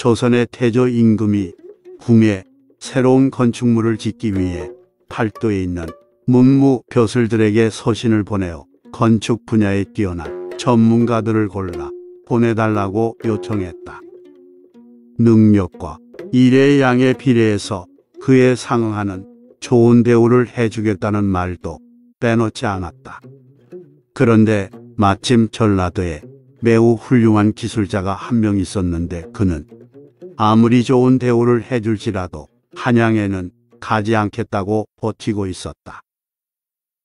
조선의 태조 임금이 궁에 새로운 건축물을 짓기 위해 팔도에 있는 문무 벼슬들에게 서신을 보내어 건축 분야에 뛰어난 전문가들을 골라 보내달라고 요청했다. 능력과 일의 양에 비례해서 그에 상응하는 좋은 대우를 해주겠다는 말도 빼놓지 않았다. 그런데 마침 전라도에 매우 훌륭한 기술자가 한 명 있었는데 그는 아무리 좋은 대우를 해줄지라도 한양에는 가지 않겠다고 버티고 있었다.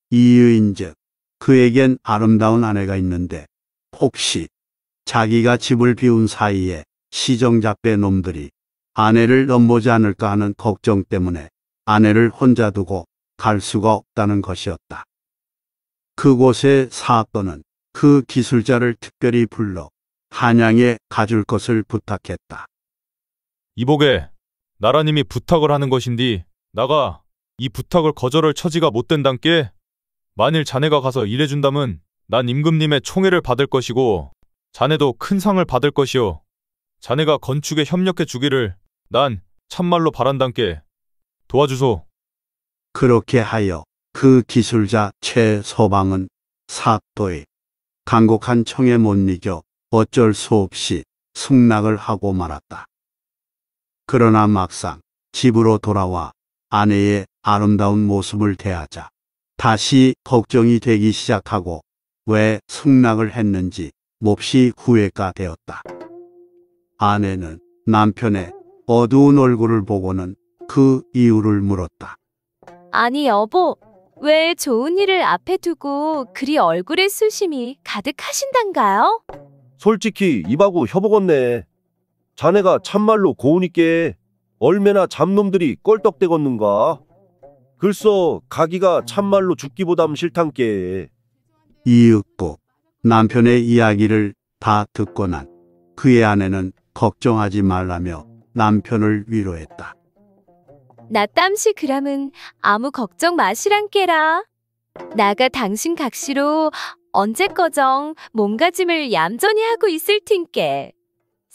이유인즉 그에겐 아름다운 아내가 있는데 혹시 자기가 집을 비운 사이에 시정잡배 놈들이 아내를 넘보지 않을까 하는 걱정 때문에 아내를 혼자 두고 갈 수가 없다는 것이었다. 그곳의 사업도는 그 기술자를 특별히 불러 한양에 가줄 것을 부탁했다. 이복에 나라님이 부탁을 하는 것인디 나가 이 부탁을 거절할 처지가 못된단께 만일 자네가 가서 일해준다면 난 임금님의 총애를 받을 것이고 자네도 큰 상을 받을 것이요 자네가 건축에 협력해 주기를 난 참말로 바란단께 도와주소 그렇게 하여 그 기술자 최소방은 사또의 강곡한 총에못 이겨 어쩔 수 없이 승낙을 하고 말았다. 그러나 막상 집으로 돌아와 아내의 아름다운 모습을 대하자 다시 걱정이 되기 시작하고 왜 승낙을 했는지 몹시 후회가 되었다. 아내는 남편의 어두운 얼굴을 보고는 그 이유를 물었다. 아니 여보, 왜 좋은 일을 앞에 두고 그리 얼굴에 수심이 가득하신단가요? 솔직히 입하고 협업 었네 자네가 참말로 고우니께 얼마나 잡놈들이 껄떡대겄는가. 글쎄 가기가 참말로 죽기보담 싫단께. 이윽고 남편의 이야기를 다 듣고 난 그의 아내는 걱정하지 말라며 남편을 위로했다. 나 땀시 그람은 아무 걱정 마시란께라. 나가 당신 각시로 언제꺼정 몸가짐을 얌전히 하고 있을 틴께.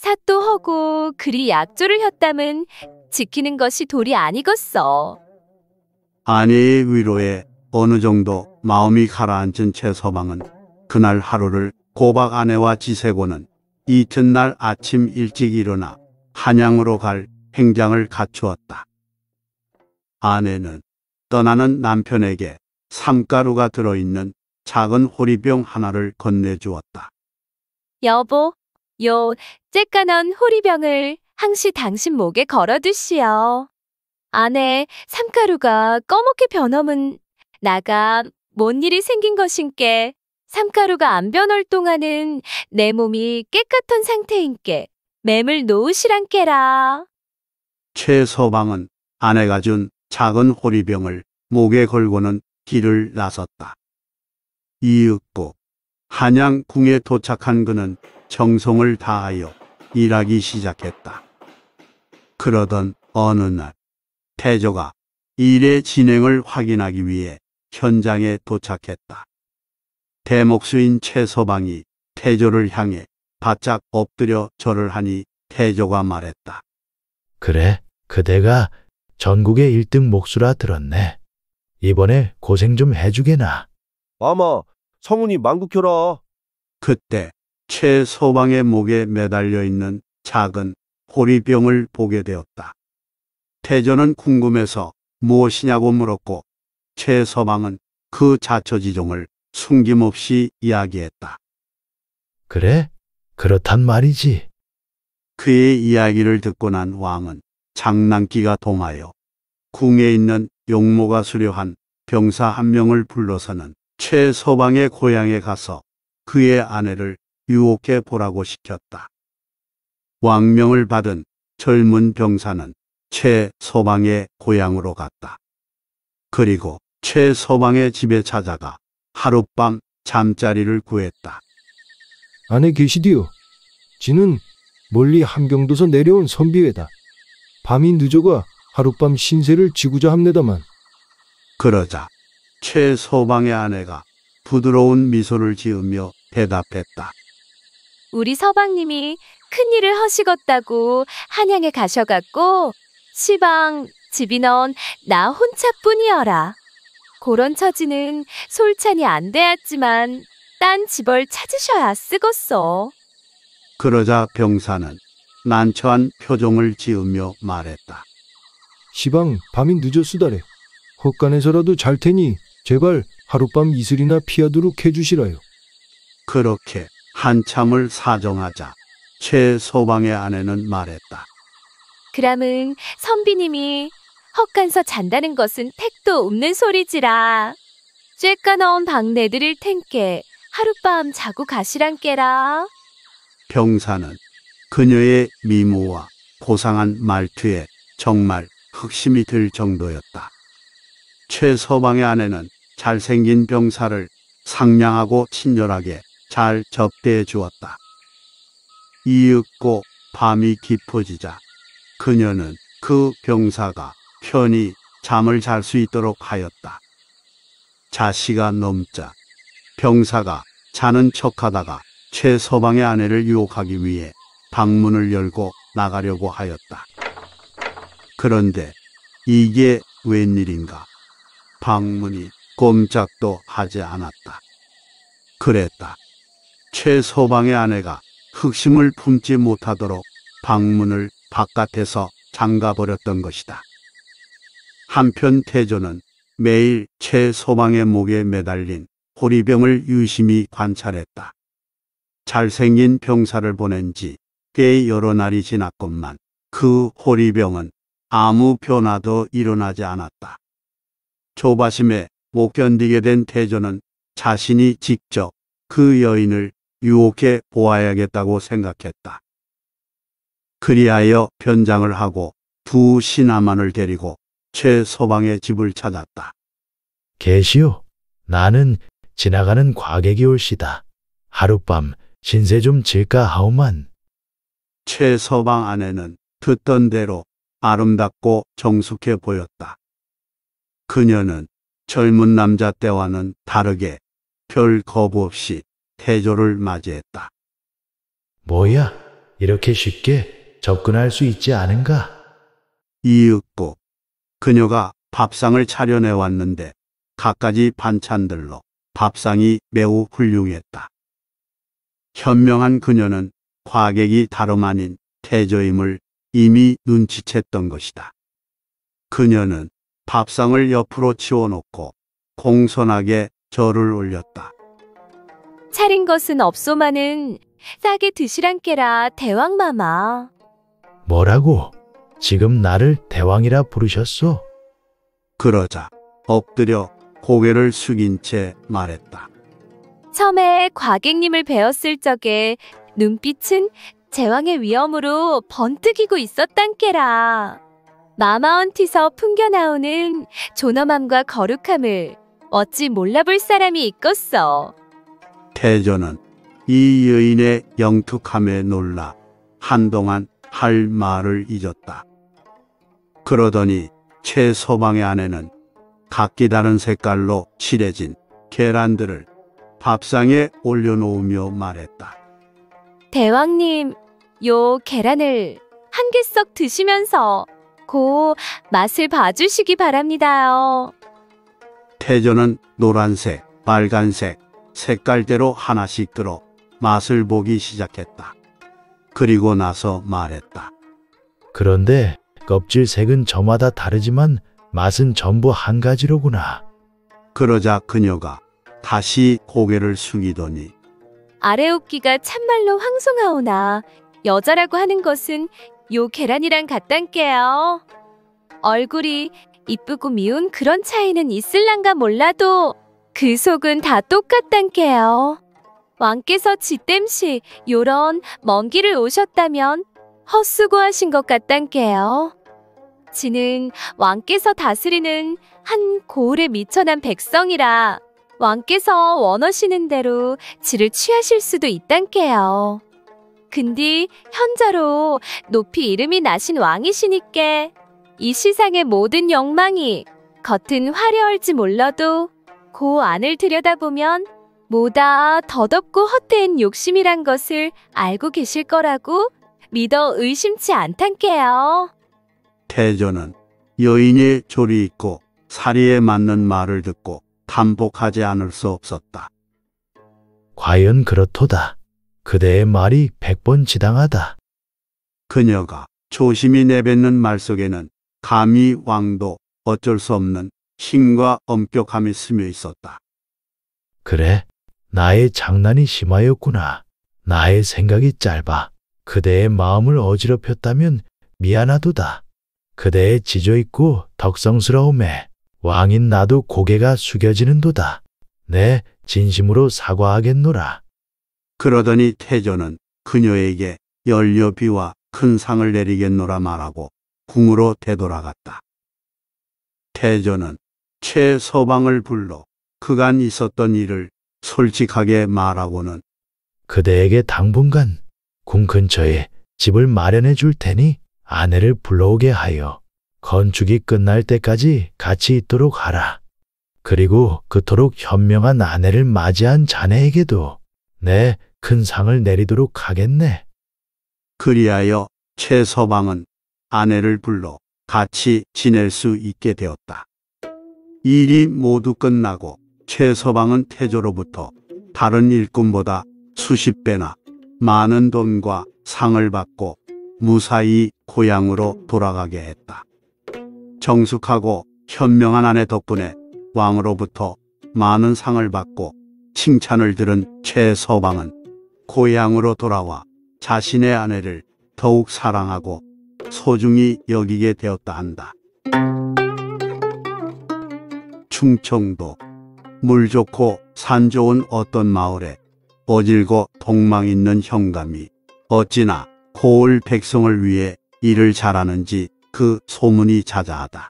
사또 허고 그리 약조를 혔담은 지키는 것이 도리 아니겠어. 아내의 위로에 어느 정도 마음이 가라앉은 채 서방은 그날 하루를 고박 아내와 지세고는 이튿날 아침 일찍 일어나 한양으로 갈 행장을 갖추었다. 아내는 떠나는 남편에게 삼가루가 들어있는 작은 호리병 하나를 건네주었다. 여보, 요 쬐까넌 호리병을 항시 당신 목에 걸어두시오. 안에 삼가루가 꺼멓게 변함은 나가 뭔 일이 생긴 것인께 삼가루가 안 변할 동안은 내 몸이 깨끗한 상태인께 맴을 놓으시란께라. 최서방은 아내가 준 작은 호리병을 목에 걸고는 길을 나섰다. 이윽고 한양궁에 도착한 그는 정성을 다하여 일하기 시작했다. 그러던 어느 날 태조가 일의 진행을 확인하기 위해 현장에 도착했다. 대목수인 최서방이 태조를 향해 바짝 엎드려 절을 하니 태조가 말했다. 그래, 그대가 전국의 1등 목수라 들었네. 이번에 고생 좀 해주게나. 아마 성운이 망국혀라. 그때 최소방의 목에 매달려 있는 작은 호리병을 보게 되었다. 태조는 궁금해서 무엇이냐고 물었고 최서방은 그 자초지종을 숨김없이 이야기했다. 그래? 그렇단 말이지. 그의 이야기를 듣고 난 왕은 장난기가 동하여 궁에 있는 용모가 수려한 병사 한 명을 불러서는 최서방의 고향에 가서 그의 아내를 유혹해 보라고 시켰다. 왕명을 받은 젊은 병사는 최서방의 고향으로 갔다. 그리고 최서방의 집에 찾아가 하룻밤 잠자리를 구했다. 안에 계시디요. 지는 멀리 함경도서 내려온 선비회다. 밤이 늦어가 하룻밤 신세를 지구자 합니다만. 그러자 최서방의 아내가 부드러운 미소를 지으며 대답했다. 우리 서방님이 큰일을 허시겄다고 한양에 가셔갖고 시방 집이 넌 나 혼자뿐이어라. 그런 처지는 솔찬이 안 되었지만 딴 집을 찾으셔야 쓰겄소. 그러자 병사는 난처한 표정을 지으며 말했다. 시방 밤이 늦었으다래 헛간에서라도 잘 테니 제발 하룻밤 이슬이나 피하도록 해주시라요. 그렇게 한참을 사정하자 최소방의 아내는 말했다. 그람은 선비님이 헛간서 잔다는 것은 택도 없는 소리지라. 쬐까 넣은 방 내드릴 텐께 하룻밤 자고 가시란께라. 병사는 그녀의 미모와 고상한 말투에 정말 흑심이 들 정도였다. 최서방의 아내는 잘생긴 병사를 상냥하고 친절하게 잘 접대해 주었다. 이윽고 밤이 깊어지자 그녀는 그 병사가 편히 잠을 잘 수 있도록 하였다. 자시가 넘자 병사가 자는 척하다가 최서방의 아내를 유혹하기 위해 방문을 열고 나가려고 하였다. 그런데 이게 웬일인가? 방문이 꼼짝도 하지 않았다. 그랬다. 최소방의 아내가 흑심을 품지 못하도록 방문을 바깥에서 잠가버렸던 것이다. 한편 태조는 매일 최소방의 목에 매달린 호리병을 유심히 관찰했다. 잘생긴 병사를 보낸 지 꽤 여러 날이 지났건만 그 호리병은 아무 변화도 일어나지 않았다. 조바심에 못 견디게 된 태조는 자신이 직접 그 여인을 유혹해 보아야겠다고 생각했다. 그리하여 변장을 하고 두 신하만을 데리고 최서방의 집을 찾았다. 계시오. 나는 지나가는 과객이 올시다. 하룻밤 신세 좀 질까 하오만. 최서방 아내는 듣던 대로 아름답고 정숙해 보였다. 그녀는 젊은 남자 때와는 다르게 별 거부 없이 태조를 맞이했다. 뭐야? 이렇게 쉽게 접근할 수 있지 않은가? 이윽고 그녀가 밥상을 차려내 왔는데 갖가지 반찬들로 밥상이 매우 훌륭했다. 현명한 그녀는 과객이 다름 아닌 태조임을 이미 눈치챘던 것이다. 그녀는 밥상을 옆으로 치워놓고 공손하게 절을 올렸다. 차린 것은 없소마는 싸게 드시란께라 대왕마마. 뭐라고? 지금 나를 대왕이라 부르셨소? 그러자 엎드려 고개를 숙인 채 말했다. 처음에 과객님을 배웠을 적에 눈빛은 제왕의 위엄으로 번뜩이고 있었단께라. 마마원티서 풍겨나오는 존엄함과 거룩함을 어찌 몰라볼 사람이 있겠어. 태조는 이 여인의 영특함에 놀라 한동안 할 말을 잊었다. 그러더니 최소방의 아내는 각기 다른 색깔로 칠해진 계란들을 밥상에 올려놓으며 말했다. 대왕님, 요 계란을 한 개 썩 드시면서 고 맛을 봐주시기 바랍니다요. 태조는 노란색, 빨간색, 색깔대로 하나씩 들어 맛을 보기 시작했다. 그리고 나서 말했다. 그런데 껍질 색은 저마다 다르지만 맛은 전부 한 가지로구나. 그러자 그녀가 다시 고개를 숙이더니 아래웃기가 참말로 황송하오나 여자라고 하는 것은 요 계란이랑 같단께요. 얼굴이 이쁘고 미운 그런 차이는 있을랑가 몰라도 그 속은 다 똑같단께요. 왕께서 지땜시 요런 먼 길을 오셨다면 헛수고하신 것 같단께요. 지는 왕께서 다스리는 한 고을에 미천한 백성이라 왕께서 원하시는 대로 지를 취하실 수도 있단께요. 근디 현자로 높이 이름이 나신 왕이시니께 이 세상의 모든 욕망이 겉은 화려할지 몰라도 고 안을 들여다보면 뭐다 더덥고 헛된 욕심이란 것을 알고 계실 거라고 믿어 의심치 않단께요. 태조는 여인의 조리 있고 사리에 맞는 말을 듣고 탄복하지 않을 수 없었다. 과연 그렇도다. 그대의 말이 백번 지당하다. 그녀가 조심히 내뱉는 말 속에는 감히 왕도 어쩔 수 없는 힘과 엄격함이 스며 있었다. 그래, 나의 장난이 심하였구나. 나의 생각이 짧아. 그대의 마음을 어지럽혔다면 미안하도다. 그대의 지조있고 덕성스러움에 왕인 나도 고개가 숙여지는도다. 내 진심으로 사과하겠노라. 그러더니 태조는 그녀에게 연료비와 큰 상을 내리겠노라 말하고 궁으로 되돌아갔다. 태조는 최서방을 불러 그간 있었던 일을 솔직하게 말하고는 그대에게 당분간 궁 근처에 집을 마련해 줄 테니 아내를 불러오게 하여 건축이 끝날 때까지 같이 있도록 하라. 그리고 그토록 현명한 아내를 맞이한 자네에게도 내 큰 상을 내리도록 하겠네. 그리하여 최서방은 아내를 불러 같이 지낼 수 있게 되었다. 일이 모두 끝나고 최서방은 태조로부터 다른 일꾼보다 수십 배나 많은 돈과 상을 받고 무사히 고향으로 돌아가게 했다. 정숙하고 현명한 아내 덕분에 왕으로부터 많은 상을 받고 칭찬을 들은 최서방은 고향으로 돌아와 자신의 아내를 더욱 사랑하고 소중히 여기게 되었다 한다. 충청도 물 좋고 산 좋은 어떤 마을에 어질고 동망 있는 형감이 어찌나 고을 백성을 위해 일을 잘하는지 그 소문이 자자하다.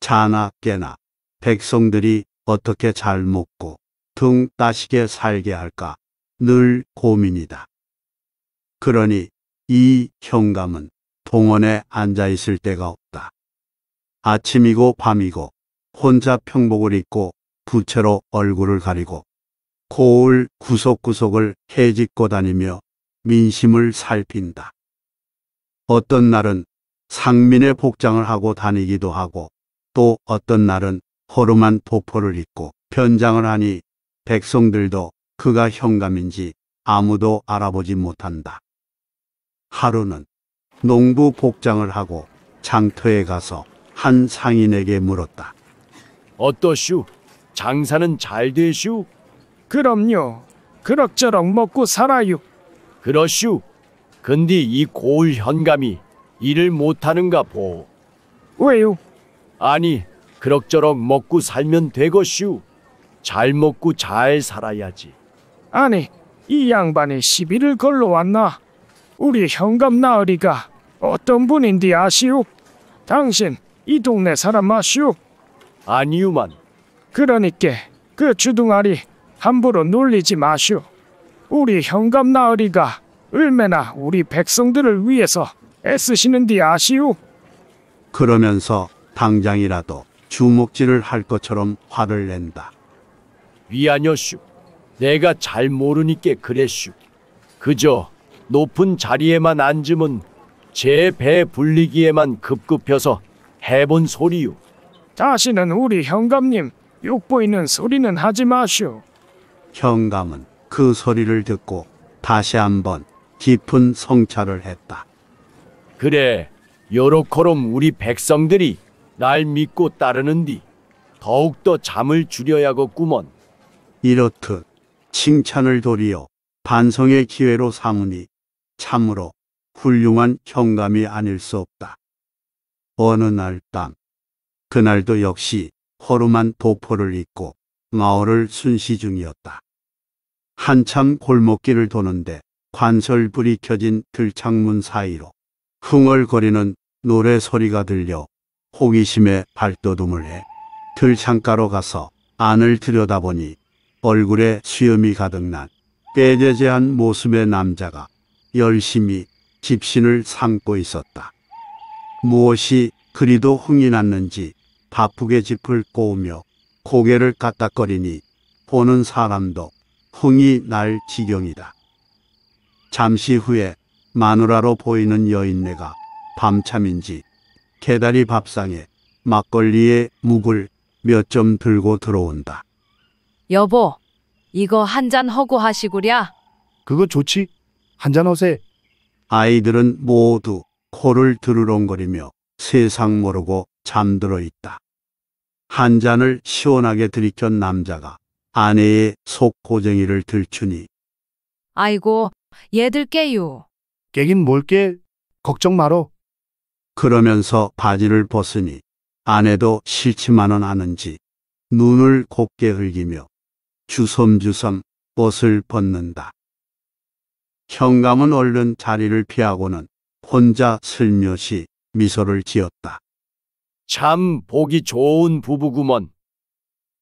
자나 깨나 백성들이 어떻게 잘 먹고 등 따시게 살게 할까 늘 고민이다. 그러니 이 형감은 동원에 앉아 있을 때가 없다. 아침이고 밤이고 혼자 평복을 입고 부채로 얼굴을 가리고 고을 구석구석을 헤집고 다니며 민심을 살핀다. 어떤 날은 상민의 복장을 하고 다니기도 하고 또 어떤 날은 허름한 도포를 입고 변장을 하니 백성들도 그가 현감인지 아무도 알아보지 못한다. 하루는 농부 복장을 하고 장터에 가서 한 상인에게 물었다. 어떠슈? 장사는 잘 되슈? 그럼요. 그럭저럭 먹고 살아요. 그러슈. 근데 이 고을 현감이 일을 못하는가 보. 왜요? 아니, 그럭저럭 먹고 살면 되것슈. 잘 먹고 잘 살아야지. 아니, 이 양반이 시비를 걸러 왔나? 우리 현감 나으리가 어떤 분인지 아시오? 당신 이 동네 사람 아시오? 아니요만 그러니까 그 주둥아리 함부로 놀리지 마시오. 우리 현감 나으리가 얼마나 우리 백성들을 위해서 애쓰시는디 아시오? 그러면서 당장이라도 주먹질을 할 것처럼 화를 낸다. 위안여슈 내가 잘 모르니께 그랬슈. 그저 높은 자리에만 앉으면 제 배 불리기에만 급급해서 해본 소리요 다시는 우리 형감님 욕보이는 소리는 하지 마시오. 현감은 그 소리를 듣고 다시 한번 깊은 성찰을 했다. 그래, 여러코롬 우리 백성들이 날 믿고 따르는디 더욱더 잠을 줄여야겠구먼. 이렇듯 칭찬을 도리어 반성의 기회로 삼으니 참으로 훌륭한 경감이 아닐 수 없다. 어느 날밤 그날도 역시 허름한 도포를 입고 마을을 순시 중이었다. 한참 골목길을 도는데 관설불이 켜진 들창문 사이로 흥얼거리는 노래 소리가 들려 호기심에 발돋움을 해 들창가로 가서 안을 들여다보니 얼굴에 수염이 가득 난빼재재한 모습의 남자가 열심히 집신을 삼고 있었다. 무엇이 그리도 흥이 났는지 바쁘게 짚을 꼬우며 고개를 까딱거리니 보는 사람도 흥이 날 지경이다. 잠시 후에 마누라로 보이는 여인네가 밤참인지 개다리 밥상에 막걸리에 묵을 몇 점 들고 들어온다. 여보, 이거 한 잔 허고 하시구랴. 그거 좋지? 한 잔 허세. 아이들은 모두 코를 드르렁거리며 세상 모르고 잠들어 있다. 한 잔을 시원하게 들이켠 남자가 아내의 속고쟁이를 들추니 아이고, 얘들 깨요. 깨긴 뭘 깨? 걱정 마로. 그러면서 바지를 벗으니 아내도 싫지만은 않은지 눈을 곱게 흘기며 주섬주섬 옷을 벗는다. 형감은 얼른 자리를 피하고는 혼자 슬며시 미소를 지었다. 참 보기 좋은 부부구먼.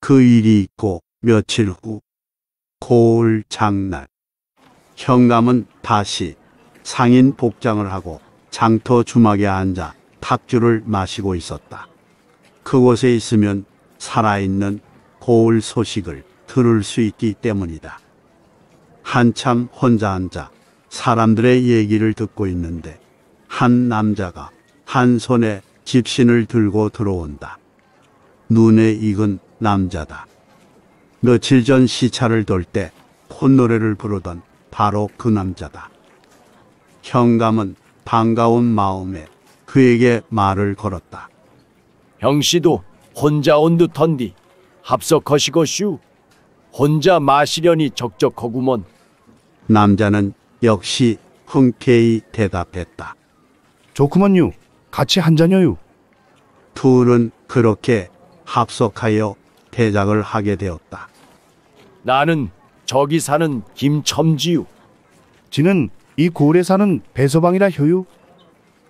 그 일이 있고 며칠 후 고을 장날 형감은 다시 상인 복장을 하고 장터 주막에 앉아 탁주를 마시고 있었다. 그곳에 있으면 살아있는 고을 소식을 들을 수 있기 때문이다. 한참 혼자 앉아 사람들의 얘기를 듣고 있는데 한 남자가 한 손에 짚신을 들고 들어온다. 눈에 익은 남자다. 며칠 전 시차를 돌 때 콧노래를 부르던 바로 그 남자다. 형감은 반가운 마음에 그에게 말을 걸었다. 형씨도 혼자 온 듯한디 합석하시거슈. 혼자 마시려니 적적하구먼. 남자는 역시 흔쾌히 대답했다. 좋구먼요. 같이 한잔여유. 투우 그렇게 합석하여 대장을 하게 되었다. 나는 저기 사는 김첨지유. 지는 이고을 사는 배서방이라 효유.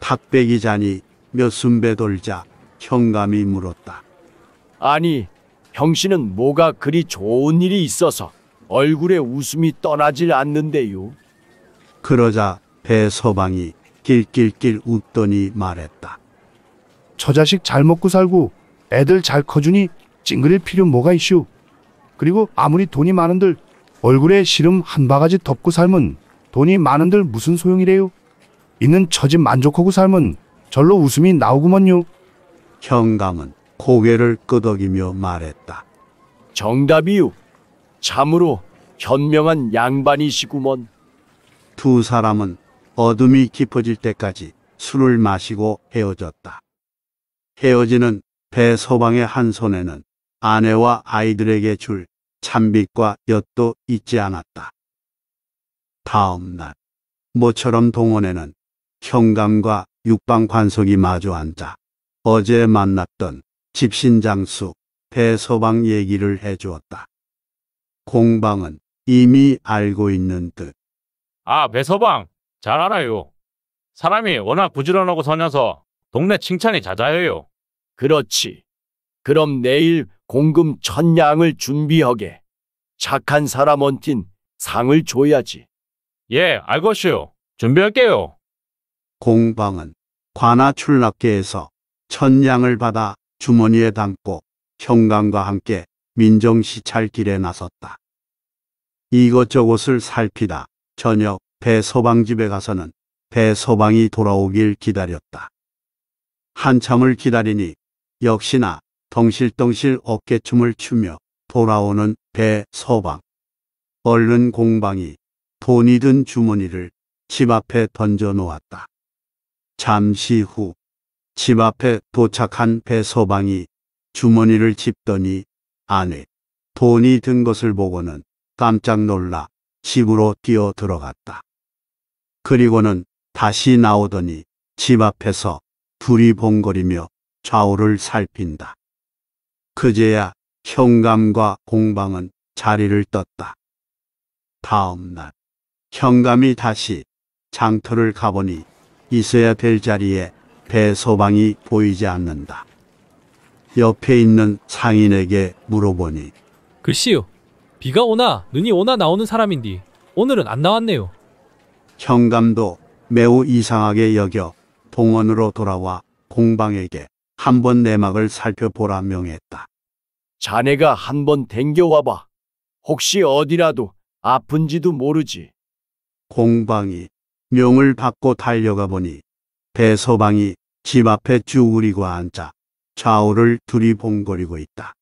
탁배기 잔이 몇 순배 돌자 형감이 물었다. 아니, 형씨는 뭐가 그리 좋은 일이 있어서 얼굴에 웃음이 떠나질 않는데요. 그러자 배서방이 낄낄낄 웃더니 말했다. 저 자식 잘 먹고 살고 애들 잘 커주니 찡그릴 필요 뭐가 있슈. 그리고 아무리 돈이 많은들 얼굴에 시름 한 바가지 덮고 살면 돈이 많은들 무슨 소용이래요. 있는 처집 만족하고 살면 절로 웃음이 나오구먼요. 현감은 고개를 끄덕이며 말했다. 정답이요. 참으로 현명한 양반이시구먼. 두 사람은 어둠이 깊어질 때까지 술을 마시고 헤어졌다. 헤어지는 배 소방의 한 손에는 아내와 아이들에게 줄 찬빛과 엿도 잊지 않았다. 다음 날 모처럼 동원에는 현감과 육방 관석이 마주 앉아 어제 만났던 집신장수 배소방 얘기를 해주었다. 공방은 이미 알고 있는 듯. 아, 배서방, 잘 알아요. 사람이 워낙 부지런하고 선해서 동네 칭찬이 잦아요 그렇지. 그럼 내일 공금 천냥을 준비하게. 착한 사람 원틴 상을 줘야지. 예, 알것이요. 준비할게요. 공방은 관아 출납계에서 천냥을 받아 주머니에 담고 형광과 함께 민정시찰길에 나섰다. 이것저것을 살피다 저녁 배서방 집에 가서는 배서방이 돌아오길 기다렸다. 한참을 기다리니 역시나 덩실덩실 어깨춤을 추며 돌아오는 배서방. 얼른 공방이 돈이 든 주머니를 집 앞에 던져 놓았다. 잠시 후 집 앞에 도착한 배서방이 주머니를 집더니 안에 돈이 든 것을 보고는 깜짝 놀라 집으로 뛰어 들어갔다. 그리고는 다시 나오더니 집 앞에서 두리번거리며 좌우를 살핀다. 그제야 형감과 공방은 자리를 떴다. 다음 날형감이 다시 장터를 가보니 있어야 될 자리에 배 소방이 보이지 않는다. 옆에 있는 상인에게 물어보니 글씨요. 비가 오나 눈이 오나 나오는 사람인디 오늘은 안 나왔네요. 형감도 매우 이상하게 여겨 동원으로 돌아와 공방에게 한 번 내막을 살펴보라 명했다. 자네가 한 번 댕겨와봐. 혹시 어디라도 아픈지도 모르지. 공방이 명을 받고 달려가 보니 배서방이 집 앞에 쭈그리고 앉아 좌우를 두리번거리고 있다.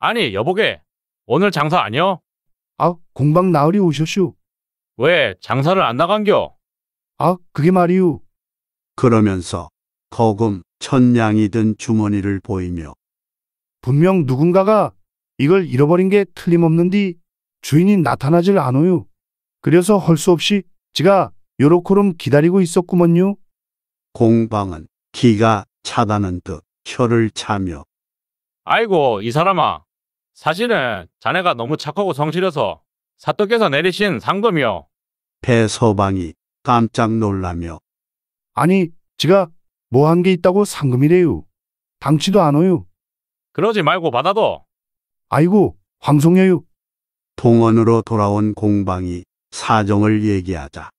아니 여보게 오늘 장사 아니여? 아, 공방 나으리 오셨슈. 왜 장사를 안 나간겨? 아, 그게 말이오 그러면서 거금 천냥이 든 주머니를 보이며 분명 누군가가 이걸 잃어버린 게 틀림없는디 주인이 나타나질 않어요. 그래서 헐 수 없이 지가 요렇게름 기다리고 있었구먼요. 공방은 기가 차다는 듯 혀를 차며 아이고 이 사람아 사실은 자네가 너무 착하고 성실해서 사또께서 내리신 상금이요. 배서방이 깜짝 놀라며 아니, 지가 뭐 한 게 있다고 상금이래요. 당치도 않아요. 그러지 말고 받아도. 아이고, 황송여요 동원으로 돌아온 공방이 사정을 얘기하자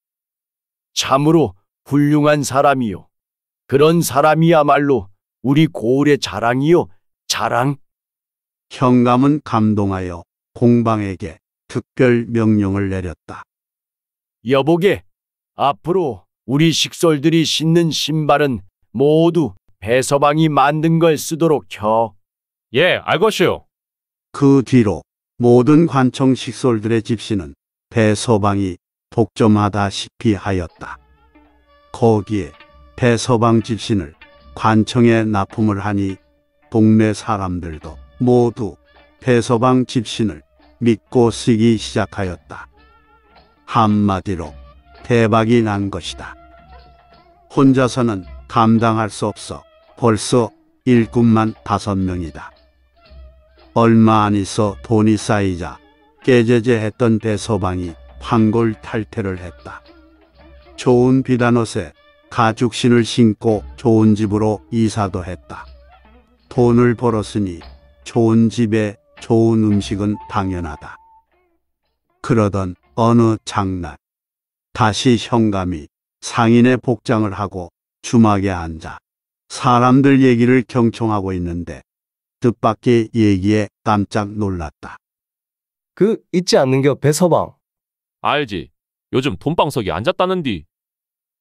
참으로 훌륭한 사람이요. 그런 사람이야말로 우리 고을의 자랑이요. 자랑. 현감은 감동하여 공방에게 특별 명령을 내렸다. 여보게, 앞으로 우리 식솔들이 신는 신발은 모두 배서방이 만든 걸 쓰도록 혀. 예, 알것이요. 그 뒤로 모든 관청 식솔들의 집시는 배서방이 독점하다시피 하였다. 거기에 배서방 집신을 관청에 납품을 하니 동네 사람들도 모두 배서방 집신을 믿고 쓰기 시작하였다. 한마디로 대박이 난 것이다. 혼자서는 감당할 수 없어 벌써 일꾼만 다섯 명이다. 얼마 안 있어 돈이 쌓이자 깨제제했던 대서방이 황골 탈퇴를 했다. 좋은 비단옷에 가죽신을 신고 좋은 집으로 이사도 했다. 돈을 벌었으니 좋은 집에 좋은 음식은 당연하다. 그러던 어느 장날 다시 현감이 상인의 복장을 하고 주막에 앉아 사람들 얘기를 경청하고 있는데 뜻밖의 얘기에 깜짝 놀랐다. 그 잊지 않는겨 배서방. 알지. 요즘 본방석에 앉았다는디.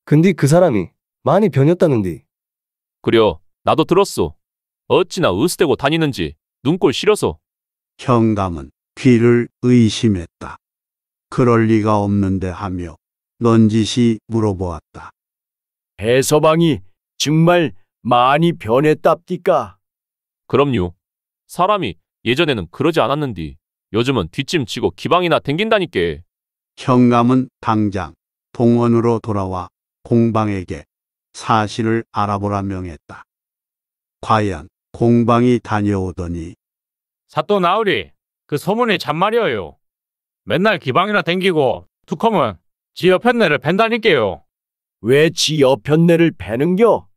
근데 그 사람이 많이 변했다는디. 그려. 나도 들었소. 어찌나 으스대고 다니는지 눈꼴 시려서. 형감은 귀를 의심했다. 그럴 리가 없는데 하며 넌지시 물어보았다. 해서방이 정말 많이 변했답디까? 그럼요. 사람이 예전에는 그러지 않았는디 요즘은 뒷짐치고 기방이나 댕긴다니께. 형감은 당장 동원으로 돌아와 공방에게 사실을 알아보라 명했다. 과연 공방이 다녀오더니 사또 나으리 그 소문이 참말이어요. 맨날 기방이나 댕기고 투컴은 지옆편내를 팬다니께요. 왜지옆편내를 패는겨?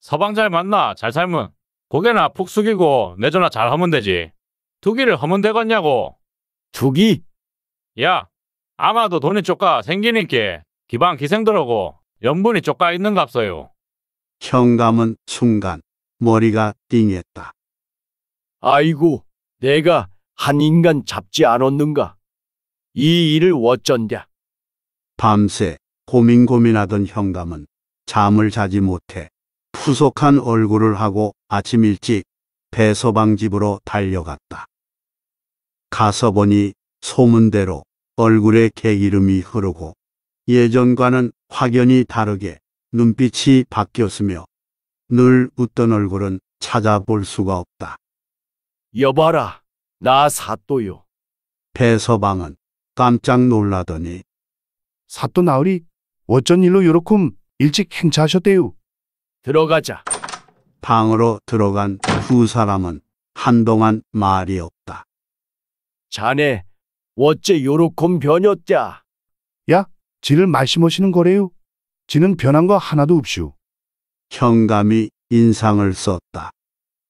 서방 잘 만나 잘 살면 고개나 푹 숙이고 내 전화 잘 하면 되지. 투기를 하면 되겠냐고. 투기? 야 아마도 돈이 쪼까 생기니께 기방 기생들하고 연분이 쪼까 있는 갑서요. 형감은 순간 머리가 띵했다. 아이고 내가 한 인간 잡지 않았는가? 이 일을 어쩐랴? 밤새 고민 고민하던 형감은 잠을 자지 못해 푸석한 얼굴을 하고 아침 일찍 배서방 집으로 달려갔다. 가서 보니 소문대로 얼굴에 개기름이 흐르고 예전과는 확연히 다르게 눈빛이 바뀌었으며 늘 웃던 얼굴은 찾아볼 수가 없다. 여봐라, 나 사또요. 배서방은 깜짝 놀라더니 사또 나으리 어쩐 일로 요렇게 일찍 행차하셨대요. 들어가자. 방으로 들어간 두 사람은 한동안 말이 없다. 자네 어째 요렇게 변했자? 야, 지를 말씀하시는 거래요. 지는 변한 거 하나도 없슈. 현감이 인상을 썼다.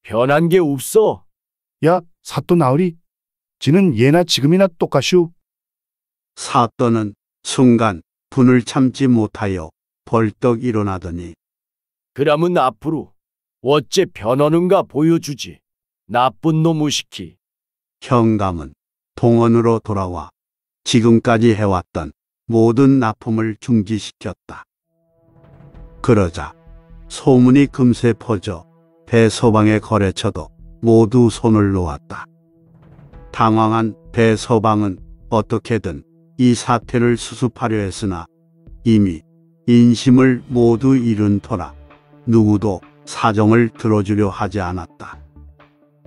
변한 게 없어. 야, 사또 나으리. 지는 예나 지금이나 똑같슈. 사또는 순간 분을 참지 못하여 벌떡 일어나더니 그러면 앞으로 어째 변하는가 보여주지. 나쁜 놈의 시키. 현감은 동원으로 돌아와 지금까지 해왔던 모든 납품을 중지시켰다. 그러자 소문이 금세 퍼져 배 소방의 거래처도 모두 손을 놓았다. 당황한 대서방은 어떻게든 이 사태를 수습하려 했으나 이미 인심을 모두 잃은 터라 누구도 사정을 들어주려 하지 않았다.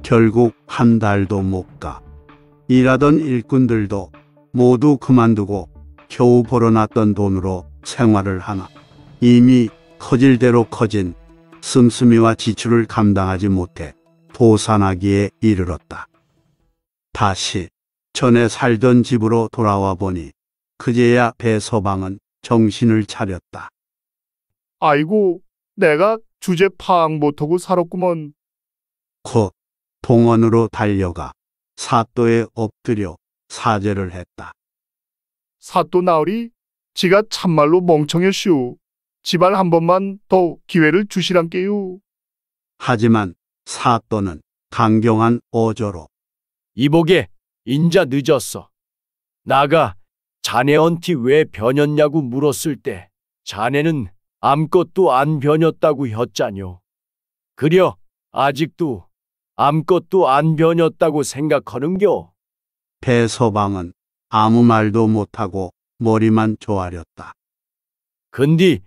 결국 한 달도 못 가. 일하던 일꾼들도 모두 그만두고 겨우 벌어놨던 돈으로 생활을 하나 이미 커질 대로 커진 씀씀이와 지출을 감당하지 못해 도산하기에 이르렀다. 다시 전에 살던 집으로 돌아와 보니 그제야 배서방은 정신을 차렸다. 아이고, 내가 주제 파악 못하고 살았구먼. 곧 동원으로 달려가 사또에 엎드려 사죄를 했다. 사또 나으리, 지가 참말로 멍청했슈. 지발 한 번만 더 기회를 주시란께요. 하지만 사또는 강경한 어조로 이보게 인자 늦었어. 나가 자네 언티 왜 변했냐고 물었을 때 자네는 암것도안 변했다고 혔자뇨. 그려 아직도 암것도안 변했다고 생각하는겨. 배서방은 아무 말도 못하고 머리만 조아렸다. 근디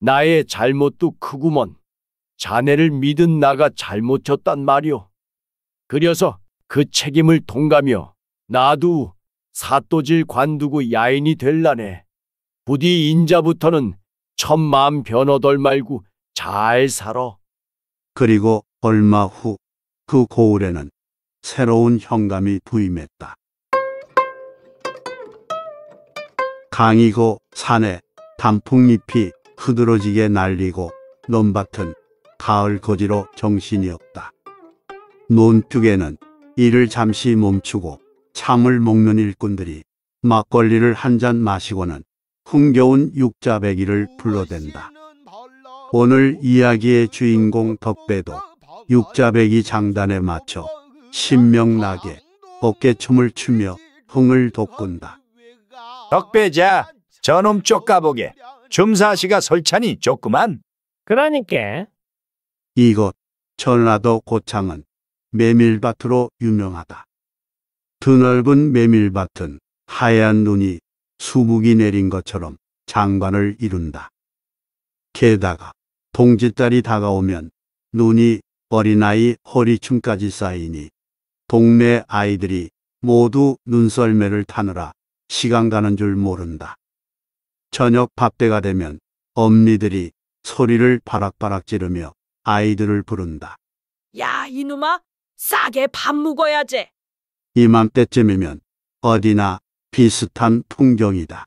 나의 잘못도 크구먼. 자네를 믿은 나가 잘못 쳤단 말이오. 그려서 그 책임을 통감이 나도 사또질 관두고 야인이 될라네. 부디 인자부터는 천마음 변호덜 말고 잘 살아. 그리고 얼마 후 그고울에는 새로운 형감이 부임했다. 강이고 산에 단풍잎이 흐드러지게 날리고 논밭은 가을 거지로 정신이 없다. 논뚝에는 일을 잠시 멈추고 참을 먹는 일꾼들이 막걸리를 한 잔 마시고는 흥겨운 육자배기를 불러댄다. 오늘 이야기의 주인공 덕배도 육자배기 장단에 맞춰 신명나게 어깨춤을 추며 흥을 돋군다. 덕배자 저놈 쫓가보게 줌사시가 설찬이 좋구만 그러니까 이곳 전라도 고창은 메밀밭으로 유명하다. 드넓은 메밀밭은 하얀 눈이 수북이 내린 것처럼 장관을 이룬다. 게다가 동짓달이 다가오면 눈이 어린아이 허리춤까지 쌓이니 동네 아이들이 모두 눈썰매를 타느라 시간 가는 줄 모른다. 저녁 밥때가 되면 엄니들이 소리를 바락바락 지르며 아이들을 부른다. 야, 이놈아, 싸게 밥 먹어야지. 이맘때쯤이면 어디나 비슷한 풍경이다.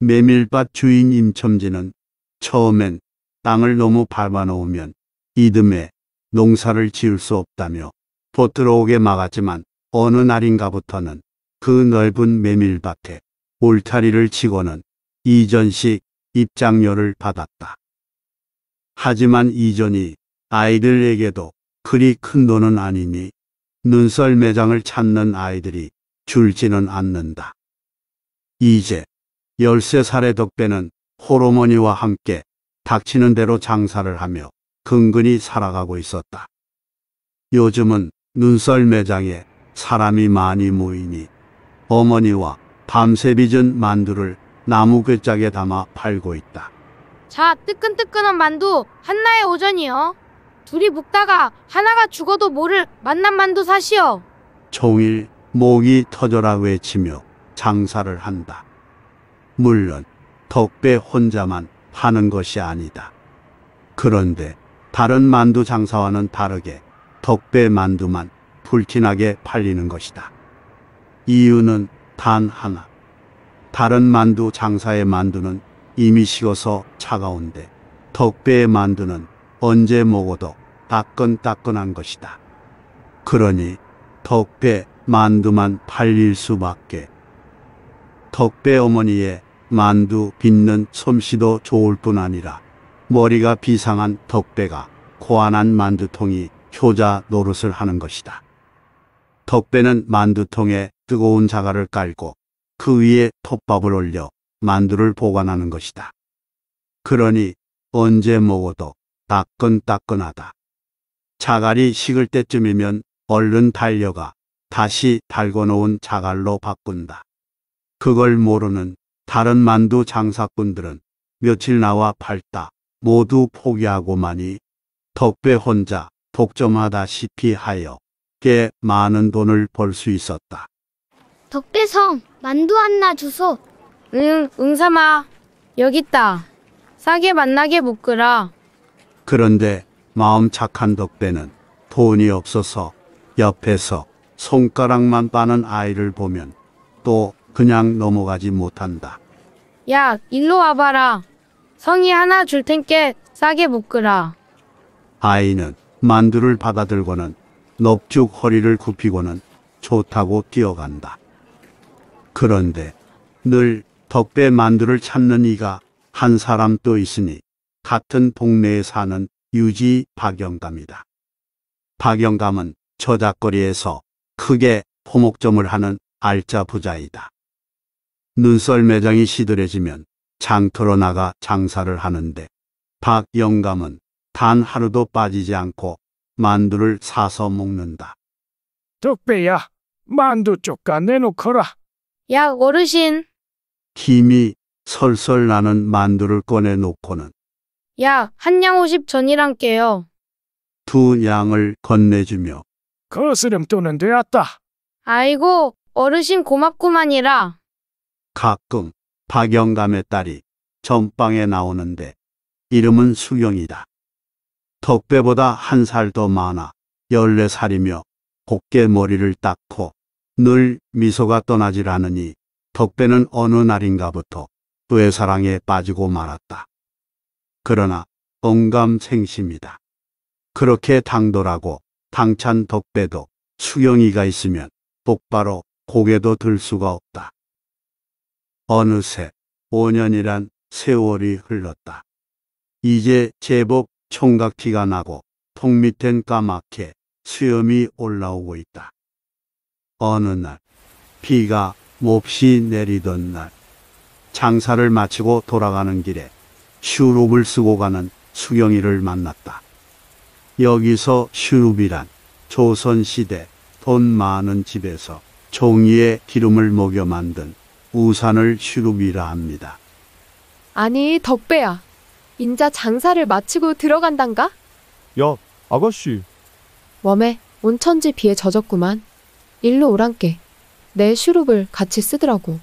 메밀밭 주인 임첨지는 처음엔 땅을 너무 밟아놓으면 이듬해 농사를 지을 수 없다며 보들어오게 막았지만 어느 날인가부터는 그 넓은 메밀밭에 울타리를 치고는 이전식 입장료를 받았다. 하지만 이전이 아이들에게도 그리 큰 돈은 아니니 눈썰 매장을 찾는 아이들이 줄지는 않는다. 이제 13살의 덕배는 호르머니와 함께 닥치는 대로 장사를 하며 근근히 살아가고 있었다. 요즘은 눈썰 매장에 사람이 많이 모이니 어머니와 밤새 빚은 만두를 나무 괴짝에 담아 팔고 있다. 자, 뜨끈뜨끈한 만두, 한나의 오전이요. 둘이 묵다가 하나가 죽어도 모를 만남 만두 사시오. 종일 목이 터져라 외치며 장사를 한다. 물론 덕배 혼자만 하는 것이 아니다. 그런데 다른 만두 장사와는 다르게 덕배 만두만 불티나게 팔리는 것이다. 이유는 단 하나. 다른 만두 장사의 만두는 이미 식어서 차가운데 덕배의 만두는 언제 먹어도 따끈따끈한 것이다. 그러니 덕배 만두만 팔릴 수밖에. 덕배 어머니의 만두 빚는 솜씨도 좋을 뿐 아니라 머리가 비상한 덕배가 고안한 만두통이 효자 노릇을 하는 것이다. 덕배는 만두통에 뜨거운 자갈을 깔고 그 위에 톱밥을 올려 만두를 보관하는 것이다. 그러니 언제 먹어도 따끈따끈하다. 자갈이 식을 때쯤이면 얼른 달려가 다시 달궈놓은 자갈로 바꾼다. 그걸 모르는 다른 만두 장사꾼들은 며칠 나와 팔다 모두 포기하고만이 덕배 혼자 독점하다시피 하여 꽤 많은 돈을 벌 수 있었다. 덕배성 만두 안나 주소 응, 응삼아, 여기 있다. 싸게 만나게 묶으라. 그런데 마음 착한 덕배는 돈이 없어서 옆에서 손가락만 빠는 아이를 보면 또 그냥 넘어가지 못한다. 야, 일로 와봐라. 성이 하나 줄 텐께 싸게 묶으라. 아이는 만두를 받아들고는 넙죽 허리를 굽히고는 좋다고 뛰어간다. 그런데 늘 덕배 만두를 찾는 이가 한 사람 또 있으니 같은 동네에 사는 유지 박영감이다. 박영감은 저작거리에서 크게 포목점을 하는 알짜 부자이다. 눈썰 매장이 시들해지면 장터로 나가 장사를 하는데 박영감은 단 하루도 빠지지 않고 만두를 사서 먹는다. 덕배야, 만두 쪽가 내놓거라. 야, 어르신. 김이 설설 나는 만두를 꺼내 놓고는 야, 한 양 오십 전이랑 깨요. 두 양을 건네주며 거스름 또는 되었다. 아이고, 어르신 고맙구만이라. 가끔 박영감의 딸이 전방에 나오는데 이름은 수경이다. 덕배보다 한 살 더 많아 열네 살이며 곱게 머리를 닦고 늘 미소가 떠나질 않으니 덕배는 어느 날인가부터 그의 사랑에 빠지고 말았다. 그러나 언감생심이다. 그렇게 당돌하고 당찬 덕배도 수경이가 있으면 똑바로 고개도 들 수가 없다. 어느새 5년이란 세월이 흘렀다. 이제 제법 총각티가 나고 통 밑엔 까맣게 수염이 올라오고 있다. 어느 날 비가 몹시 내리던 날 장사를 마치고 돌아가는 길에 슈룹을 쓰고 가는 수경이를 만났다. 여기서 슈룹이란 조선시대 돈 많은 집에서 종이에 기름을 먹여 만든 우산을 슈룹이라 합니다. 아니 덕배야 인자 장사를 마치고 들어간단가? 야, 아가씨. 웜에 온천지 비에 젖었구만. 일로 오란께. 내 슈룹을 같이 쓰더라고.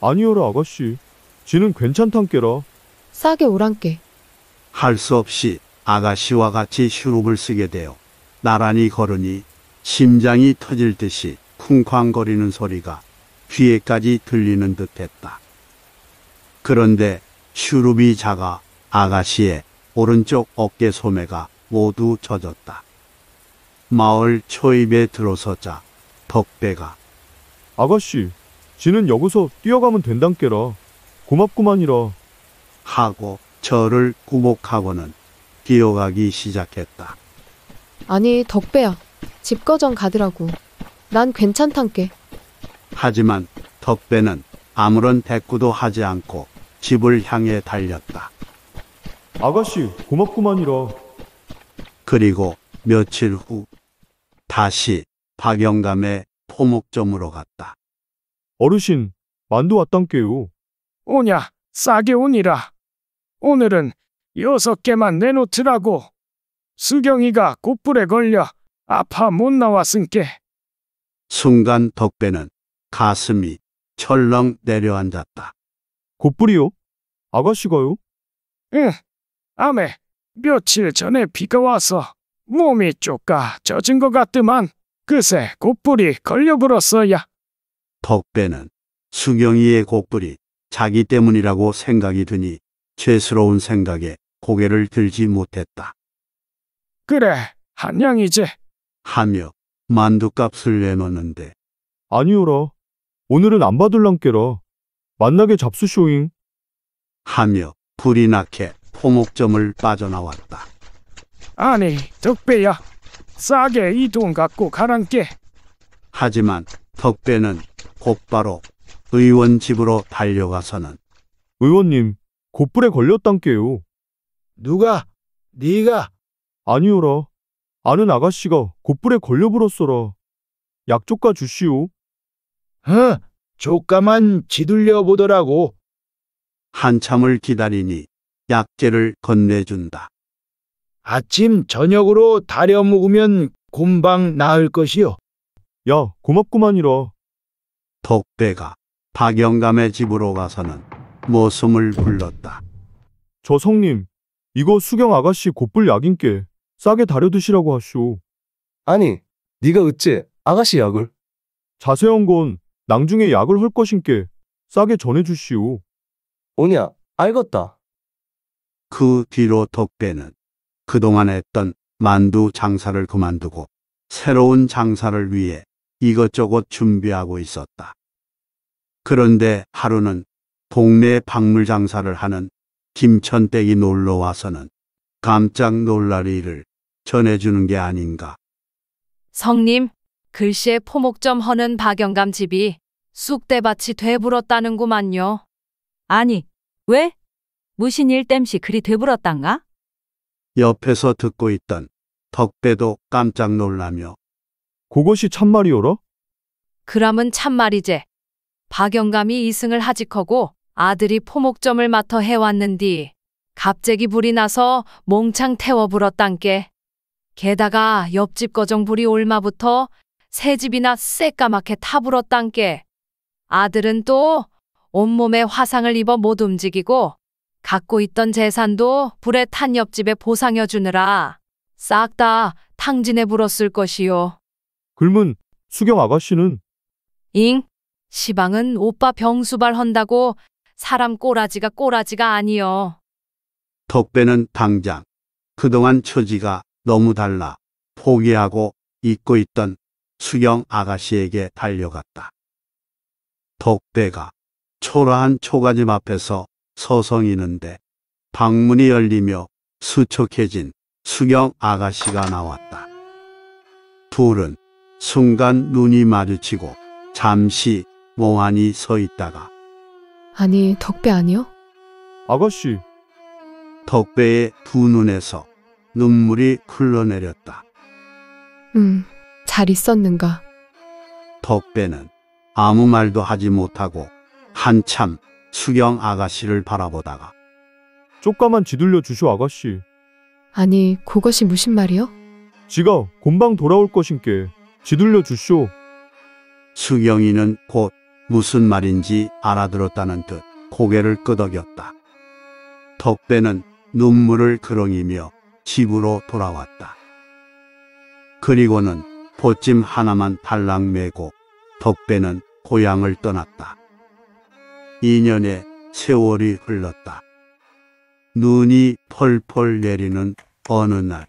아니요라 아가씨. 지는 괜찮탄께라. 싸게 오란께. 할 수 없이 아가씨와 같이 슈룹을 쓰게 되어 나란히 걸으니 심장이 터질 듯이 쿵쾅거리는 소리가 귀에까지 들리는 듯했다. 그런데 슈룹이 작아 아가씨의 오른쪽 어깨 소매가 모두 젖었다. 마을 초입에 들어서자 덕배가 아가씨, 지는 여기서 뛰어가면 된단께라. 고맙구만이라. 하고 저를 구목하고는 뛰어가기 시작했다. 아니, 덕배야. 집거전 가더라고. 난 괜찮단께. 하지만 덕배는 아무런 대꾸도 하지 않고 집을 향해 달렸다. 아가씨, 고맙구만이라. 그리고 며칠 후 다시 박영감의 토목점으로 갔다. 어르신, 만두 왔던께요 오냐, 싸게 오니라. 오늘은 여섯 개만 내놓더라고. 수경이가 꽃불에 걸려 아파 못 나왔은께. 순간 덕배는 가슴이 철렁 내려앉았다. 곧불이요? 아가씨가요? 응, 아메 며칠 전에 비가 와서 몸이 쪼까 젖은 것 같더만. 그새 곧불이 걸려불었어야. 덕배는 수경이의 곧불이 자기 때문이라고 생각이 드니 죄스러운 생각에 고개를 들지 못했다. 그래, 한양이지. 하며 만두값을 내놓는데 아니오라. 오늘은 안 받을랑께라. 만나게 잡수쇼잉. 하며 불이 나게 포목점을 빠져나왔다. 아니, 덕배야. 싸게 이 돈 갖고 가랑께 하지만 덕배는 곧바로 의원 집으로 달려가서는 의원님, 곧불에 걸렸단께요. 누가? 네가? 아니오라. 아는 아가씨가 곧불에 걸려불었어라. 약조가 주시오. 응, 어? 조까만 지들려 보더라고. 한참을 기다리니 약재를 건네준다. 아침 저녁으로 다려 먹으면 곰방 나을 것이요. 야, 고맙구만이라. 덕배가 박영감의 집으로 가서는 모습을 불렀다. 저 성님, 이거 수경 아가씨 곱불 약인께 싸게 다려 드시라고 하쇼. 아니, 네가 어째 아가씨 약을? 자세한 건 낭중에 약을 헐 것인께 싸게 전해주시오. 오냐, 알겄다. 그 뒤로 덕배는 그동안 했던 만두 장사를 그만두고 새로운 장사를 위해 이것저것 준비하고 있었다. 그런데 하루는 동네 박물 장사를 하는 김천댁이 놀러 와서는 깜짝 놀랄 일을 전해주는 게 아닌가. 성님, 글씨에 포목 점 허는 박영감 집이 쑥대밭이 되불었다는구만요. 아니, 왜? 무신 일땜시 그리 되불었단가? 옆에서 듣고 있던 덕배도 깜짝 놀라며 그것이 참말이오라? 그람은 참말이제. 박영감이 이승을 하직하고 아들이 포목점을 맡아 해왔는디 갑자기 불이 나서 몽창 태워 불었단께. 게다가 옆집 거정 불이 올마부터 새 집이나 새까맣게 타불었단께. 아들은 또 온몸에 화상을 입어 못 움직이고 갖고 있던 재산도 불에 탄 옆집에 보상여 주느라 싹 다 탕진에 불었을 것이요. 굶은 수경 아가씨는 잉? 시방은 오빠 병수발 헌다고 사람 꼬라지가 꼬라지가 아니요. 덕배는 당장 그동안 처지가 너무 달라 포기하고 잊고 있던 수경 아가씨에게 달려갔다. 덕배가 초라한 초가집 앞에서 서성이는데 방문이 열리며 수척해진 수경 아가씨가 나왔다. 둘은 순간 눈이 마주치고 잠시 멍하니 서 있다가 아니, 덕배 아니요? 아가씨, 덕배의 두 눈에서 눈물이 흘러내렸다. 음, 잘 있었는가? 덕배는 아무 말도 하지 못하고 한참 수경 아가씨를 바라보다가 조까만 지들려 주쇼 아가씨. 아니, 그것이 무슨 말이요? 지가 금방 돌아올 것인께 지들려 주쇼 수경이는 곧 무슨 말인지 알아들었다는 듯 고개를 끄덕였다. 덕대는 눈물을 그렁이며 집으로 돌아왔다. 그리고는 보찜 하나만 달랑 메고 덕배는 고향을 떠났다. 2년의 세월이 흘렀다. 눈이 펄펄 내리는 어느 날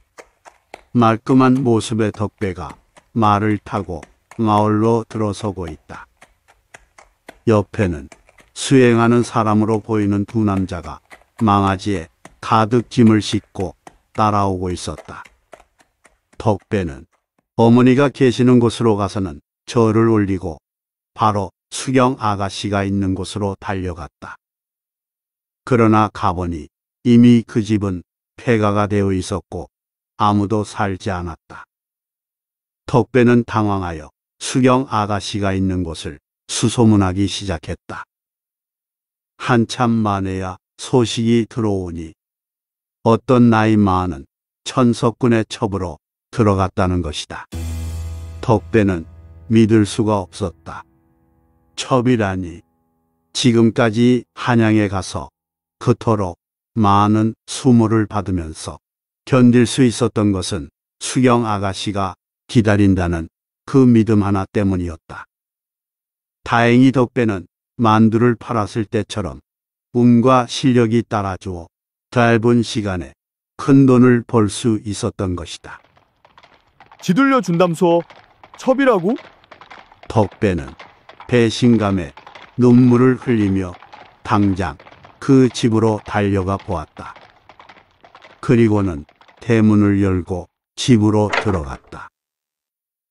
말끔한 모습의 덕배가 말을 타고 마을로 들어서고 있다. 옆에는 수행하는 사람으로 보이는 두 남자가 망아지에 가득 짐을 싣고 따라오고 있었다. 덕배는 어머니가 계시는 곳으로 가서는 절을 올리고 바로 수경 아가씨가 있는 곳으로 달려갔다. 그러나 가보니 이미 그 집은 폐가가 되어 있었고 아무도 살지 않았다. 턱배는 당황하여 수경 아가씨가 있는 곳을 수소문하기 시작했다. 한참 만에야 소식이 들어오니 어떤 나이 많은 천석군의 첩으로 들어갔다는 것이다. 턱배는 믿을 수가 없었다. 첩이라니. 지금까지 한양에 가서 그토록 많은 수모를 받으면서 견딜 수 있었던 것은 수경 아가씨가 기다린다는 그 믿음 하나 때문이었다. 다행히 덕배는 만두를 팔았을 때처럼 운과 실력이 따라주어 짧은 시간에 큰 돈을 벌 수 있었던 것이다. 지들려 준담소 첩이라고? 덕배는 배신감에 눈물을 흘리며 당장 그 집으로 달려가 보았다. 그리고는 대문을 열고 집으로 들어갔다.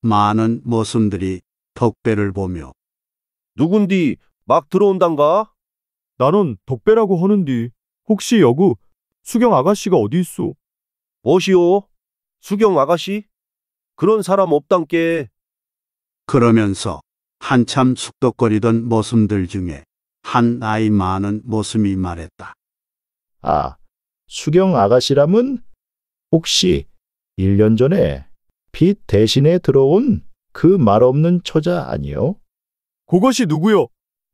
많은 모순들이 덕배를 보며 누군디 막 들어온단가? 나는 덕배라고 하는디 혹시 여구 수경 아가씨가 어디 있소? 뭐시오? 수경 아가씨? 그런 사람 없단께. 그러면서 한참 숙덕거리던 모습들 중에 한 나이 많은 모습이 말했다. 아, 수경 아가씨라면 혹시 1년 전에 빛 대신에 들어온 그 말없는 처자 아니요? 그것이 누구요?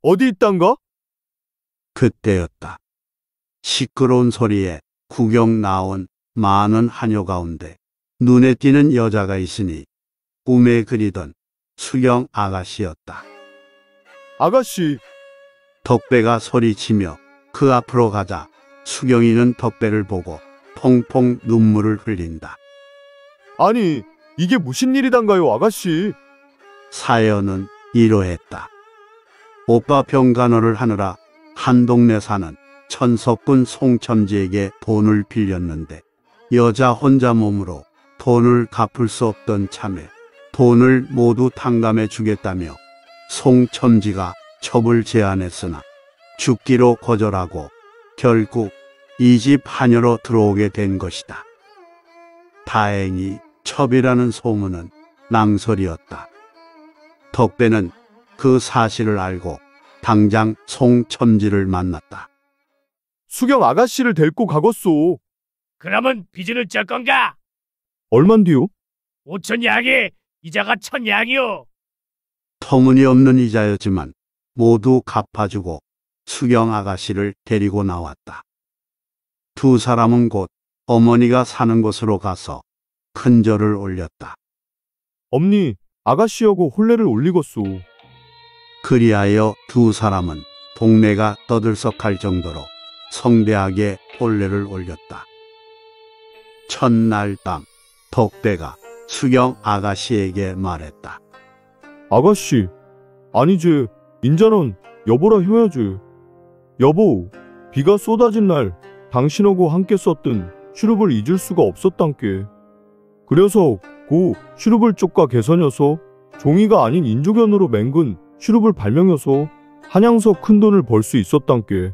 어디 있단가? 그때였다. 시끄러운 소리에 구경 나온 많은 한여 가운데 눈에 띄는 여자가 있으니 꿈에 그리던 수경 아가씨였다. 아가씨, 덕배가 소리치며 그 앞으로 가자 수경이는 덕배를 보고 펑펑 눈물을 흘린다. 아니, 이게 무슨 일이단가요, 아가씨? 사연은 이러했다. 오빠 병간호를 하느라 한 동네 사는 천석군 송첨지에게 돈을 빌렸는데 여자 혼자 몸으로 돈을 갚을 수 없던 참에 돈을 모두 탕감해 주겠다며 송첨지가 첩을 제안했으나 죽기로 거절하고 결국 이집하녀로 들어오게 된 것이다. 다행히 첩이라는 소문은 낭설이었다. 덕배는 그 사실을 알고 당장 송첨지를 만났다. 수경 아가씨를 데리고 가겄소. 그러면 빚을 질 건가? 얼만디요? 오천 양이 이자가 천냥이요. 터무니없는 이자였지만 모두 갚아주고 수경 아가씨를 데리고 나왔다. 두 사람은 곧 어머니가 사는 곳으로 가서 큰 절을 올렸다. 엄니, 아가씨하고 혼례를 올리겠소. 그리하여 두 사람은 동네가 떠들썩할 정도로 성대하게 혼례를 올렸다. 첫날 밤 덕대가 수경 아가씨에게 말했다. 아가씨, 아니지. 인자는 여보라 해야지. 여보, 비가 쏟아진 날 당신하고 함께 썼던 시룹을 잊을 수가 없었단께. 그래서 고 시룹을 쪽과 개선여서 종이가 아닌 인조견으로 맹근 시룹을 발명여서 한양서 큰 돈을 벌 수 있었단께.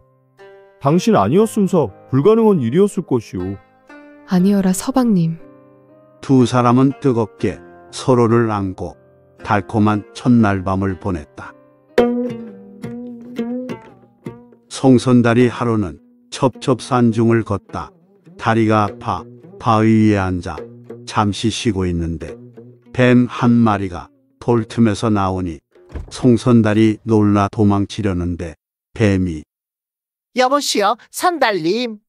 당신 아니었음서 불가능한 일이었을 것이오. 아니어라 서방님. 두 사람은 뜨겁게 서로를 안고 달콤한 첫날 밤을 보냈다. 송선달이 하루는 첩첩산중을 걷다 다리가 아파 바위 위에 앉아 잠시 쉬고 있는데 뱀 한 마리가 돌 틈에서 나오니 송선달이 놀라 도망치려는데 뱀이 여보시오 선달님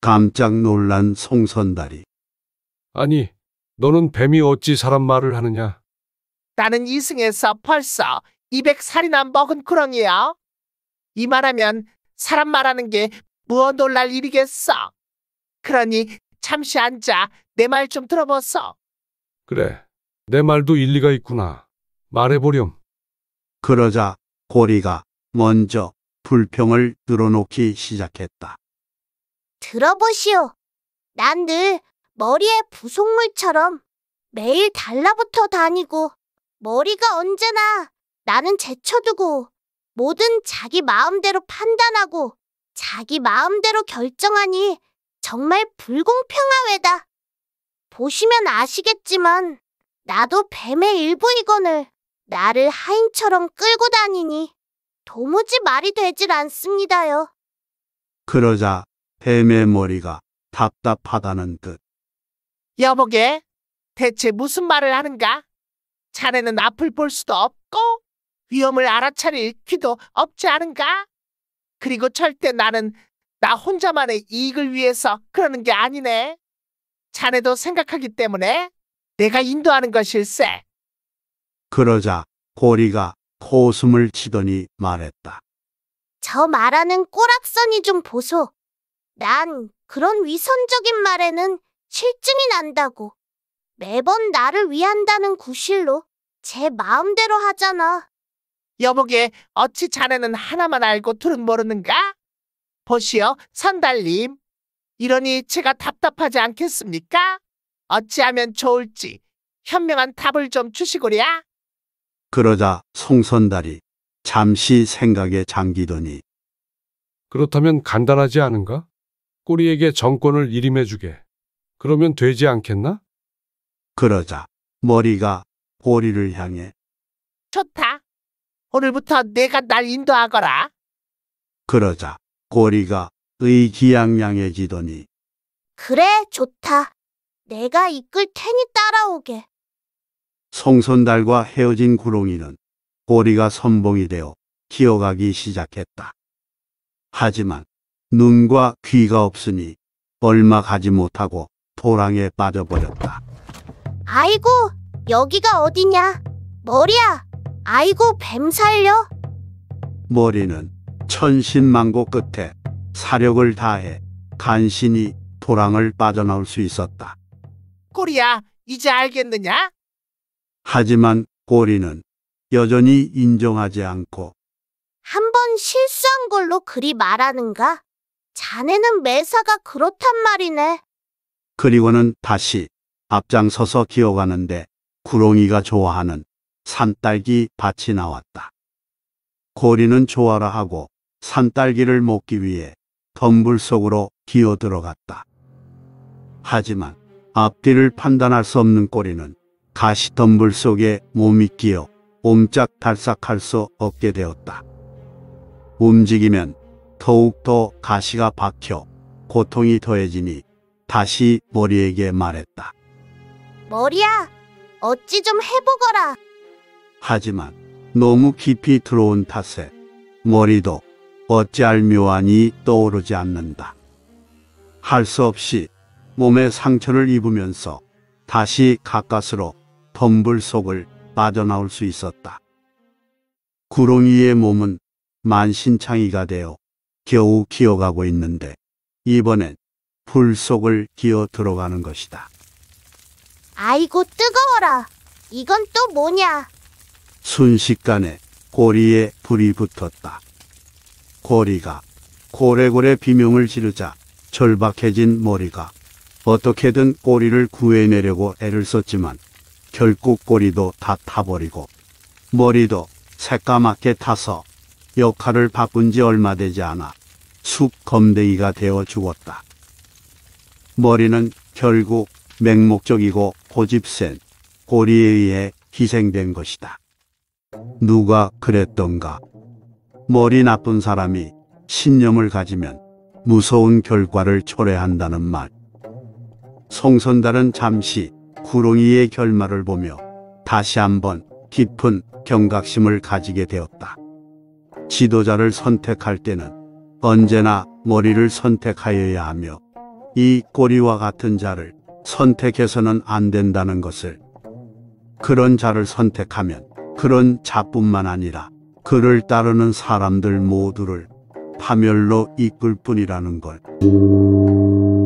깜짝 놀란 송선달이 아니, 너는 뱀이 어찌 사람 말을 하느냐? 나는 이승에서 벌써 200살이나 먹은 구렁이야이말하면 사람 말하는 게 무어 뭐 놀랄 일이겠어. 그러니 잠시 앉아 내 말 좀 들어보소. 그래, 내 말도 일리가 있구나. 말해보렴. 그러자 고리가 먼저 불평을 늘어놓기 시작했다. 들어보시오. 난늘 머리에 부속물처럼 매일 달라붙어 다니고 머리가 언제나 나는 제쳐두고 뭐든 자기 마음대로 판단하고 자기 마음대로 결정하니 정말 불공평하외다. 보시면 아시겠지만 나도 뱀의 일부이거늘 나를 하인처럼 끌고 다니니 도무지 말이 되질 않습니다요. 그러자 뱀의 머리가 답답하다는 듯 여보게, 대체 무슨 말을 하는가? 자네는 앞을 볼 수도 없고 위험을 알아차릴 귀도 없지 않은가? 그리고 절대 나는 나 혼자만의 이익을 위해서 그러는 게 아니네. 자네도 생각하기 때문에 내가 인도하는 것일세. 그러자 고리가 코웃음을 치더니 말했다. 저 말하는 꼬락선이 좀 보소. 난 그런 위선적인 말에는 실증이 난다고. 매번 나를 위한다는 구실로 제 마음대로 하잖아. 여보게 어찌 자네는 하나만 알고 둘은 모르는가? 보시오 선달님. 이러니 제가 답답하지 않겠습니까? 어찌하면 좋을지 현명한 답을 좀 주시고랴. 그러자 송선달이 잠시 생각에 잠기더니 그렇다면 간단하지 않은가? 꼬리에게 정권을 일임해주게. 그러면 되지 않겠나? 그러자 머리가 보리를 향해 좋다. 오늘부터 내가 날 인도하거라. 그러자 꼬리가 의기양양해지더니 그래, 좋다. 내가 이끌 테니 따라오게. 송선달과 헤어진 구렁이는꼬리가 선봉이 되어 기어가기 시작했다. 하지만 눈과 귀가 없으니 얼마 가지 못하고 도랑에 빠져버렸다. 아이고, 여기가 어디냐? 머리야! 아이고, 뱀 살려! 머리는 천신만고 끝에 사력을 다해 간신히 도랑을 빠져나올 수 있었다. 꼬리야, 이제 알겠느냐? 하지만 꼬리는 여전히 인정하지 않고 한 번 실수한 걸로 그리 말하는가? 자네는 매사가 그렇단 말이네. 그리고는 다시 앞장서서 기어가는데 구렁이가 좋아하는 산딸기 밭이 나왔다. 고리는 좋아라 하고 산딸기를 먹기 위해 덤불 속으로 기어 들어갔다. 하지만 앞뒤를 판단할 수 없는 꼬리는 가시 덤불 속에 몸이 끼어 옴짝달싹할 수 없게 되었다. 움직이면 더욱더 가시가 박혀 고통이 더해지니 다시 머리에게 말했다. 머리야, 어찌 좀 해보거라. 하지만 너무 깊이 들어온 탓에 머리도 어찌할 묘안이 떠오르지 않는다. 할 수 없이 몸에 상처를 입으면서 다시 가까스로 덤불 속을 빠져나올 수 있었다. 구렁이의 몸은 만신창이가 되어 겨우 기어가고 있는데 이번엔 불 속을 기어 들어가는 것이다. 아이고 뜨거워라. 이건 또 뭐냐? 순식간에 꼬리에 불이 붙었다. 꼬리가 고래고래 비명을 지르자 절박해진 머리가 어떻게든 꼬리를 구해내려고 애를 썼지만 결국 꼬리도 다 타버리고 머리도 새까맣게 타서 역할을 바꾼 지 얼마 되지 않아 숲 검댕이가 되어 죽었다. 머리는 결국 맹목적이고 고집센 고리에 의해 희생된 것이다. 누가 그랬던가. 머리 나쁜 사람이 신념을 가지면 무서운 결과를 초래한다는 말. 송선달은 잠시 구렁이의 결말을 보며 다시 한번 깊은 경각심을 가지게 되었다. 지도자를 선택할 때는 언제나 머리를 선택하여야 하며 이 꼬리와 같은 자를 선택해서는 안 된다는 것을 그런 자를 선택하면 그런 자뿐만 아니라 그를 따르는 사람들 모두를 파멸로 이끌 뿐이라는 걸.